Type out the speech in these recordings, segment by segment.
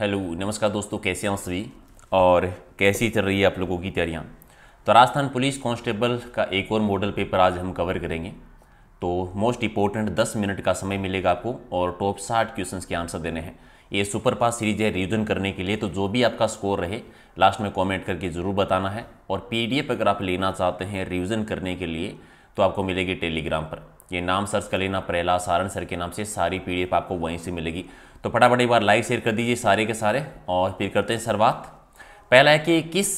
hello नमस्कार दोस्तों कैसे हैं सभी और कैसी चल रही है आप लोगों की तैयारियाँ तो राजस्थान पुलिस कांस्टेबल का एक और मॉडल पेपर आज हम कवर करेंगे तो मोस्ट इंपॉर्टेंट 10 मिनट का समय मिलेगा आपको और टॉप 60 क्वेश्चंस के आंसर देने हैं ये सुपर पास सीरीज है रिविजन करने के लिए तो जो भी आपका स्कोर रहे लास्ट में कॉमेंट करके ज़रूर बताना है और पी अगर आप लेना चाहते हैं रिविज़न करने के लिए तो आपको मिलेगी टेलीग्राम पर ये नाम सर्च कर लेना प्रहलाद सारण सर के नाम से सारी पीडीएफ आपको वहीं से मिलेगी तो फटाफट एक बार लाइक शेयर कर दीजिए सारे के सारे और फिर करते हैं शुरुआत पहला है कि किस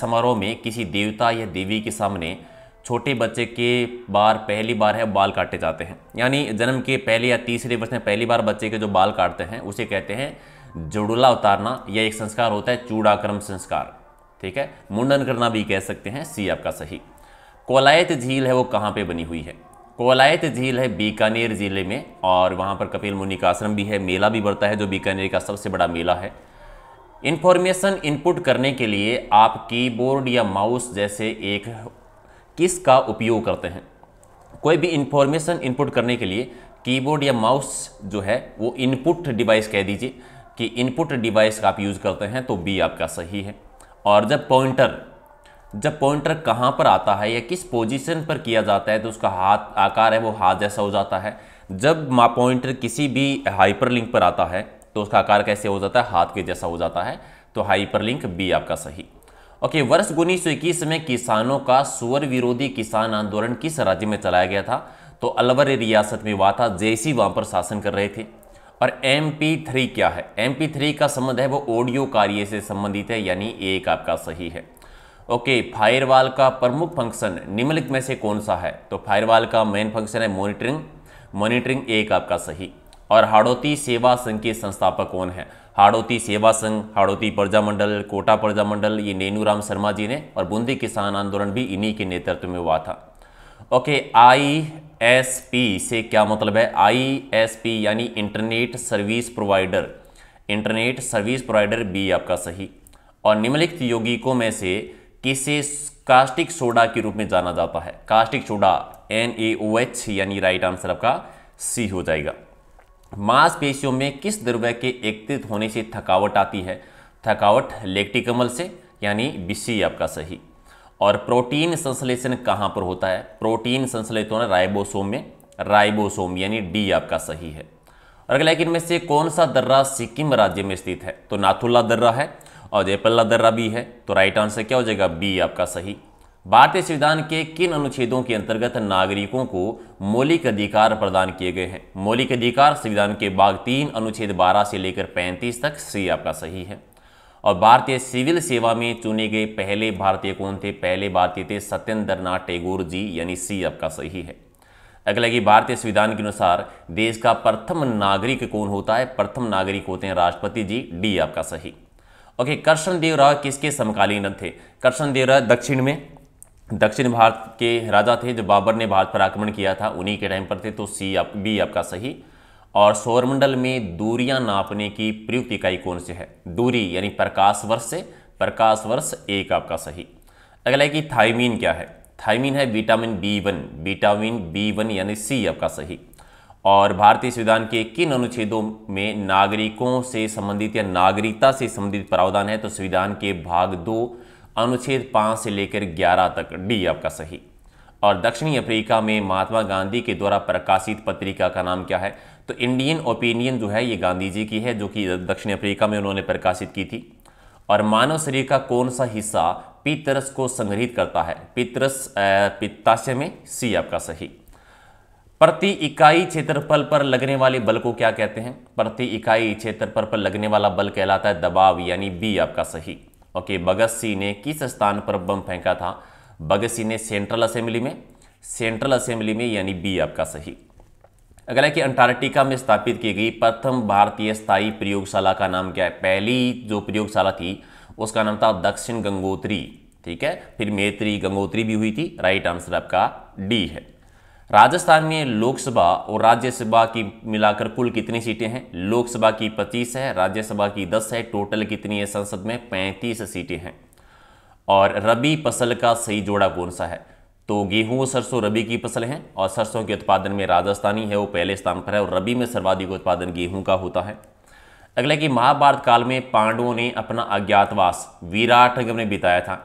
समारोह में किसी देवता या देवी के सामने छोटे बच्चे के बार पहली बार है बाल काटे जाते हैं यानी जन्म के पहले या तीसरे वर्ष में पहली बार बच्चे के जो बाल काटते हैं उसे कहते हैं जुड़ुला उतारना या एक संस्कार होता है चूड़ाक्रम संस्कार ठीक है मुंडन करना भी कह सकते हैं सी आपका सही कोलायत झील है वो कहाँ पे बनी हुई है कोलायत झील है बीकानेर ज़िले में और वहाँ पर कपिल मुनि का आश्रम भी है मेला भी बढ़ता है जो बीकानेर का सबसे बड़ा मेला है इन्फॉर्मेशन इनपुट करने के लिए आप कीबोर्ड या माउस जैसे एक किस का उपयोग करते हैं कोई भी इन्फॉर्मेशन इनपुट करने के लिए कीबोर्ड या माउस जो है वो इनपुट डिवाइस कह दीजिए कि इनपुट डिवाइस का आप यूज़ करते हैं तो बी आपका सही है और जब पॉइंटर जब पॉइंटर कहाँ पर आता है या किस पोजीशन पर किया जाता है तो उसका हाथ आकार है वो हाथ जैसा हो जाता है जब पॉइंटर किसी भी हाइपरलिंक पर आता है तो उसका आकार कैसे हो जाता है हाथ के जैसा हो जाता है तो हाइपरलिंक बी आपका सही ओके वर्ष उन्नीस में किसानों का सुअर विरोधी किसान आंदोलन किस राज्य में चलाया गया था तो अलवर रियासत में हुआ था जैसी वहां पर शासन कर रहे थे और एम थ्री क्या है एम थ्री का संबंध है वो ऑडियो कार्य से संबंधित है यानी एक आपका सही है ओके फायरवाल का प्रमुख फंक्शन निम्नलिखित में से कौन सा है तो फायरवाल का मेन फंक्शन है मॉनिटरिंग मॉनिटरिंग एक आपका सही और हाड़ौती सेवा संघ के संस्थापक कौन है हाड़ौती सेवा संघ हाड़ौती प्रजा मंडल कोटा प्रजा मंडल ये नेनूराम शर्मा जी ने और बूंदी किसान आंदोलन भी इन्हीं के नेतृत्व में हुआ था ओके आई एस पी से क्या मतलब है आई एस पी यानी internet service provider internet service provider B आपका सही और निम्नलिखित यौगिकों में से किसे कास्टिक सोडा के रूप में जाना जाता है कास्टिक सोडा एन एच यानी राइट आंसर आपका सी हो जाएगा मांसपेशियों में किस द्रव्य के एकत्रित होने से थकावट आती है थकावट लेक्टिकमल से यानी बीसी आपका सही और प्रोटीन संश्लेषण कहाँ पर होता है प्रोटीन संश्लेषित होना राइबोसोम में राइबोसोम यानी डी आपका सही है अगला इनमें से कौन सा दर्रा सिक्किम राज्य में स्थित है तो नाथुला दर्रा है और जयपल्ला दर्रा भी है तो राइट आंसर क्या हो जाएगा बी आपका सही भारतीय संविधान के किन अनुच्छेदों के अंतर्गत नागरिकों को मौलिक अधिकार प्रदान किए गए हैं मौलिक अधिकार संविधान के बाघ तीन अनुच्छेद 12 से लेकर 35 तक सी आपका सही है और भारतीय सिविल सेवा में चुने गए पहले भारतीय कौन थे पहले भारतीय थे सत्येंद्र नाथ टैगोर जी यानी सी आपका सही है अगला कि भारतीय संविधान के अनुसार देश का प्रथम नागरिक कौन होता है प्रथम नागरिक होते हैं राष्ट्रपति जी डी आपका सही ओके कृष्ण देवराय किसके समकालीन थे कृष्ण देवराय दक्षिण में दक्षिण भारत के राजा थे जो बाबर ने भारत पर आक्रमण किया था उन्हीं के टाइम पर थे तो सी आप बी आपका सही और सौरमंडल में दूरियां नापने की प्रयुक्त इकाई कौन सी है दूरी यानी प्रकाश वर्ष से प्रकाश वर्ष एक आपका सही अगला है कि थाइमीन क्या है थाइमीन है vitamin B one vitamin B one यानी सी आपका सही और भारतीय संविधान के किन अनुच्छेदों में नागरिकों से संबंधित या नागरिकता से संबंधित प्रावधान है तो संविधान के भाग दो अनुच्छेद पाँच से लेकर ग्यारह तक डी आपका सही और दक्षिणी अफ्रीका में महात्मा गांधी के द्वारा प्रकाशित पत्रिका का नाम क्या है तो इंडियन ओपिनियन जो है ये गांधी जी की है जो कि दक्षिणी अफ्रीका में उन्होंने प्रकाशित की थी और मानव शरीर का कौन सा हिस्सा पितरस को संग्रहित करता है पितरस पित्ताशय में सी आपका सही प्रति इकाई क्षेत्रफल पर लगने वाले बल को क्या कहते हैं प्रति इकाई क्षेत्रफल पर लगने वाला बल कहलाता है दबाव यानी बी आपका सही ओके भगत सिंह ने किस स्थान पर बम फेंका था भगत सिंह ने सेंट्रल असेंबली में सेंट्रल असेंबली में यानी बी आपका सही अगला कि अंटार्कटिका में स्थापित की गई प्रथम भारतीय स्थायी प्रयोगशाला का नाम क्या है पहली जो प्रयोगशाला थी उसका नाम था दक्षिण गंगोत्री ठीक है फिर मेत्री गंगोत्री भी हुई थी राइट आंसर आपका डी है राजस्थान में लोकसभा और राज्यसभा की मिलाकर कुल कितनी सीटें हैं लोकसभा की 25 है राज्यसभा की 10 है टोटल कितनी है संसद में 35 सीटें हैं और रबी फसल का सही जोड़ा कौन सा है तो गेहूं और सरसों रबी की फसल हैं और सरसों के उत्पादन में राजस्थानी है वो पहले स्थान पर है और रबी में सर्वाधिक उत्पादन गेहूं का होता है अगला कि महाभारत काल में पांडवों ने अपना अज्ञातवास विराट में बिताया था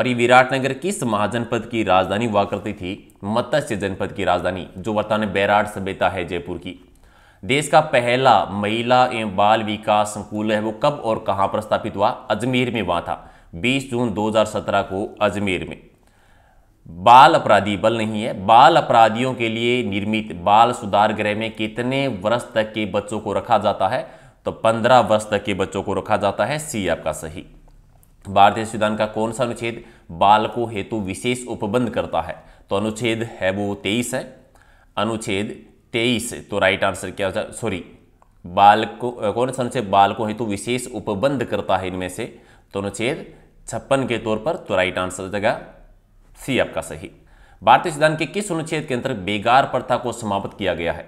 और ये विराटनगर किस महाजनपद की राजधानी हुआ करती थी मत्स्य जनपद की राजधानी जो वर्तमान बैराट सभ्यता है जयपुर की देश का पहला महिला एवं बाल विकास संकुल है वो कब और कहाँ पर स्थापित हुआ अजमेर में हुआ था 20 जून 2017 को अजमेर में बाल अपराधी बल नहीं है बाल अपराधियों के लिए निर्मित बाल सुधार गृह में कितने वर्ष तक के बच्चों को रखा जाता है तो 15 वर्ष तक के बच्चों को रखा जाता है सी आपका सही भारतीय संविधान का कौन सा अनुच्छेद बाल को हेतु विशेष उपबंध करता है तो अनुच्छेद है वो तेईस है अनुच्छेद तेईस तो राइट आंसर क्या होता है सॉरी को कौन सा अनुच्छेद बाल को हेतु विशेष उपबंध करता है इनमें से तो अनुच्छेद छप्पन के तौर पर तो राइट आंसर हो जाएगा सी आपका सही भारतीय संविधान के किस अनुच्छेद के अंतर्गत बेगार प्रथा को समाप्त किया गया है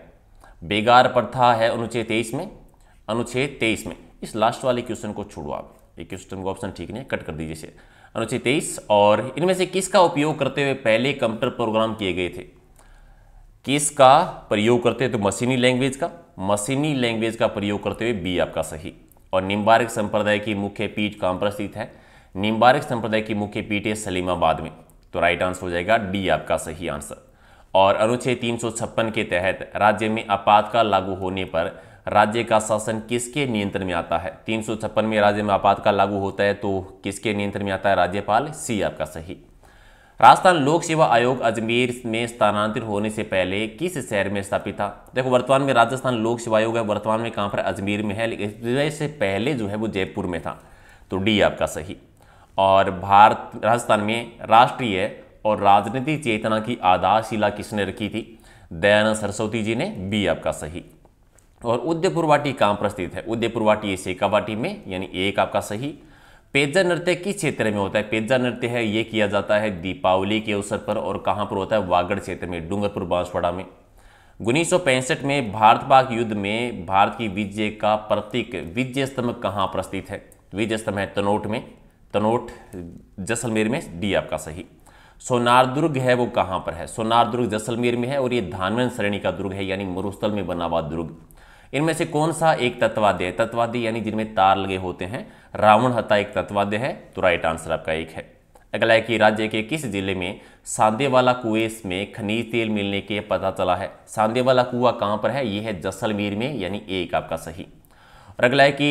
बेगार प्रथा है अनुच्छेद तेईस में अनुच्छेद तेईस में इस लास्ट वाले क्वेश्चन को छोड़ो आप इक्कीस टर्म का ऑप्शन ठीक नहीं है कट कर दीजिए इसे अनुच्छेद तेईस और इनमें से किसका उपयोग करते हुए पहले कंप्यूटर प्रोग्राम किए गए थे किसका प्रयोग करते तो मशीनी लैंग्वेज का मशीनी लैंग्वेज का प्रयोग करते हुए बी आपका सही और निम्बारक संप्रदाय की मुख्य पीठ कहाँ पर स्थित है निम्बारक संप्रदाय की मुख्य पीठ है सलीमाबाद में तो राइट आंसर हो जाएगा डी आपका सही आंसर और अनुच्छेद तीन के तहत राज्य में आपातकाल लागू होने पर राज्य का शासन किसके नियंत्रण में आता है तीन सौ छप्पन में राज्य में आपातकाल लागू होता है तो किसके नियंत्रण में आता है राज्यपाल सी आपका सही राजस्थान लोक सेवा आयोग अजमेर में स्थानांतरित होने से पहले किस शहर में स्थापित था देखो वर्तमान में राजस्थान लोक सेवा आयोग है वर्तमान में कहाँ पर अजमेर में है लेकिन से पहले जो है वो जयपुर में था तो डी आपका सही और भारत राजस्थान में राष्ट्रीय और राजनीतिक चेतना की आधारशिला किसने रखी थी दयानंद सरस्वती जी ने बी आपका सही और वाटी कहाँ पर स्थित है उदयपुरवाटी शेखावाटी में यानी एक आपका सही पेजा नृत्य किस क्षेत्र में होता है पेजा नृत्य है ये किया जाता है दीपावली के अवसर पर और कहाँ पर होता है वागड़ क्षेत्र में डूंगरपुर बांसवाड़ा में उन्नीस में भारत पाक युद्ध में भारत की विजय का प्रतीक विजय स्तंभ कहाँ पर स्थित है विजय स्तंभ है तनोट में तनोट जैसलमेर में डी आपका सही सोनार दुर्ग है वो कहाँ पर है सोनार दुर्ग जैसलमेर में है और ये धानवन श्रेणी का दुर्ग है यानी मरुस्थल में बना हुआ दुर्ग इनमें से कौन सा एक तत्वाद्य है तत्वादे यानी जिनमें तार लगे होते हैं रावण हता एक तत्वाद्य है तो राइट आंसर आपका एक है अगला है कि राज्य के किस जिले में सांदेवाला कुएं में खनिज तेल मिलने के पता चला है सांदेवाला कुआ कहाँ पर है ये है जसलमीर में यानी एक आपका सही और अगला है कि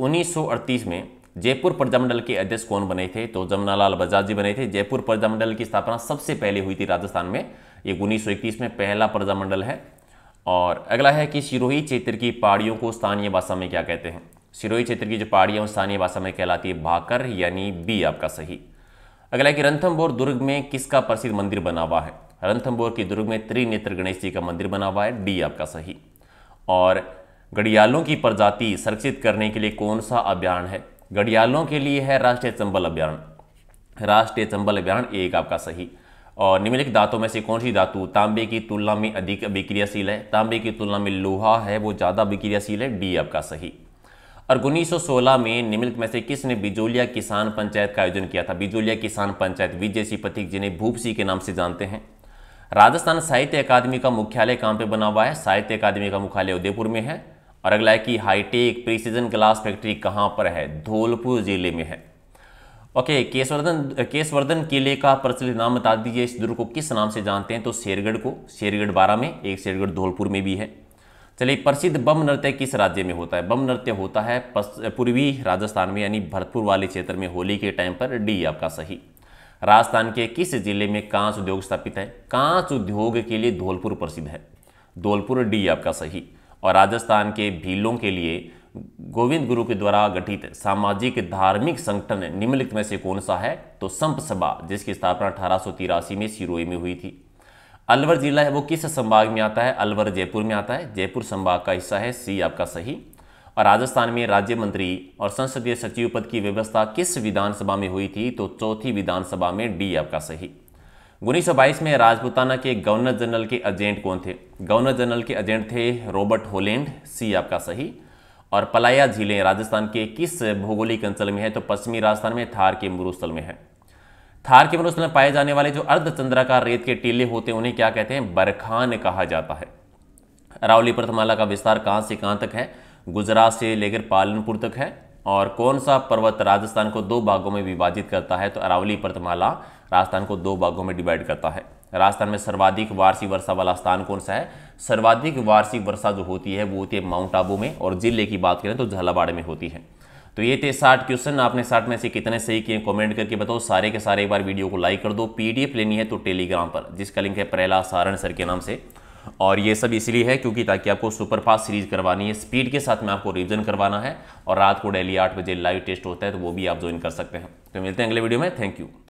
1938 में जयपुर प्रजामंडल के अध्यक्ष कौन बने थे तो जमुनालाल बजाज जी बने थे जयपुर प्रजामंडल की स्थापना सबसे पहले हुई थी राजस्थान में ये उन्नीस में पहला प्रजामंडल है और अगला है कि सिरोही क्षेत्र की पहाड़ियों को स्थानीय भाषा में क्या कहते हैं सिरोही क्षेत्र की जो पहाड़ियाँ स्थानीय भाषा में कहलाती है भाकर यानी बी आपका सही अगला है कि रणथम्बोर दुर्ग में किसका प्रसिद्ध मंदिर बना हुआ है बोर के दुर्ग में त्रिनेत्र गणेश जी का मंदिर बना हुआ है डी आपका सही और घड़ियालों की प्रजाति संरक्षित करने के लिए कौन सा अभियान है घड़ियालों के लिए है राष्ट्रीय चंबल अभियान राष्ट्रीय चंबल अभियान एक आपका सही और निम्नलिखित धातुओं में से कौन सी धातु तांबे की तुलना में अधिक अभिक्रियाशील है तांबे की तुलना में लोहा है वो ज़्यादा अभिक्रियाशील है डी आपका सही और उन्नीस में निम्नलिखित में से किसने बिजोलिया किसान पंचायत का आयोजन किया था बिजोलिया किसान पंचायत विजय सिंह पथिक जिन्हें भूपसी के नाम से जानते हैं राजस्थान साहित्य अकादमी का मुख्यालय कहाँ पे बना हुआ है साहित्य अकादमी का मुख्यालय उदयपुर में है और अगला है कि हाईटेक प्रिसीजन ग्लास फैक्ट्री कहाँ पर है धौलपुर जिले में है ओके केशवर्धन केशवर्धन किले का प्रचलित नाम बता दीजिए इस दुर्ग को किस नाम से जानते हैं तो शेरगढ़ को शेरगढ़ बारह में एक शेरगढ़ धौलपुर में भी है चलिए प्रसिद्ध बम नृत्य किस राज्य में होता है बम नृत्य होता है पूर्वी राजस्थान में यानी भरतपुर वाले क्षेत्र में होली के टाइम पर डी आपका सही राजस्थान के किस जिले में कांच उद्योग स्थापित है कांच उद्योग के लिए धौलपुर प्रसिद्ध है धौलपुर डी आपका सही और राजस्थान के भीलों के लिए गोविंद गुरु के द्वारा गठित सामाजिक धार्मिक संगठन निम्नलिखित में से कौन सा है तो संप सभा जिसकी स्थापना अठारह में सिरोई में हुई थी अलवर जिला है वो किस संभाग में आता है अलवर जयपुर में आता है जयपुर संभाग का हिस्सा है सी आपका सही और राजस्थान में राज्य मंत्री और संसदीय सचिव पद की व्यवस्था किस विधानसभा में हुई थी तो चौथी विधानसभा में डी आपका सही उन्नीस में राजपुताना के गवर्नर जनरल के एजेंट कौन थे गवर्नर जनरल के एजेंट थे रॉबर्ट होलैंड सी आपका सही और पलाया झीलें राजस्थान के किस भौगोलिक अंचल में है तो पश्चिमी राजस्थान में थार के मरुस्थल में है थार के मरुस्थल में पाए जाने वाले जो अर्धचंद्राकार रेत के टीले होते हैं उन्हें क्या कहते हैं बरखान कहा जाता है अरावली प्रथमाला का विस्तार कहाँ से कहाँ तक है गुजरात से लेकर पालनपुर तक है और कौन सा पर्वत राजस्थान को दो भागों में विभाजित करता है तो अरावली प्रथमाला राजस्थान को दो भागों में डिवाइड करता है राजस्थान में सर्वाधिक वार्षिक वर्षा वाला स्थान कौन सा है सर्वाधिक वार्षिक वर्षा जो होती है वो होती है माउंट आबू में और जिले की बात करें तो झालावाड़ में होती है तो ये थे साठ क्वेश्चन आपने साठ में से कितने सही किए कमेंट करके बताओ सारे के सारे एक बार वीडियो को लाइक कर दो पीडीएफ लेनी है तो टेलीग्राम पर जिसका लिंक है प्रहलाद सारण सर के नाम से और ये सब इसलिए है क्योंकि ताकि आपको सुपर फास्ट सीरीज करवानी है स्पीड के साथ में आपको रिविजन करवाना है और रात को डेली आठ बजे लाइव टेस्ट होता है तो वो भी आप ज्वाइन कर सकते हैं तो मिलते हैं अगले वीडियो में थैंक यू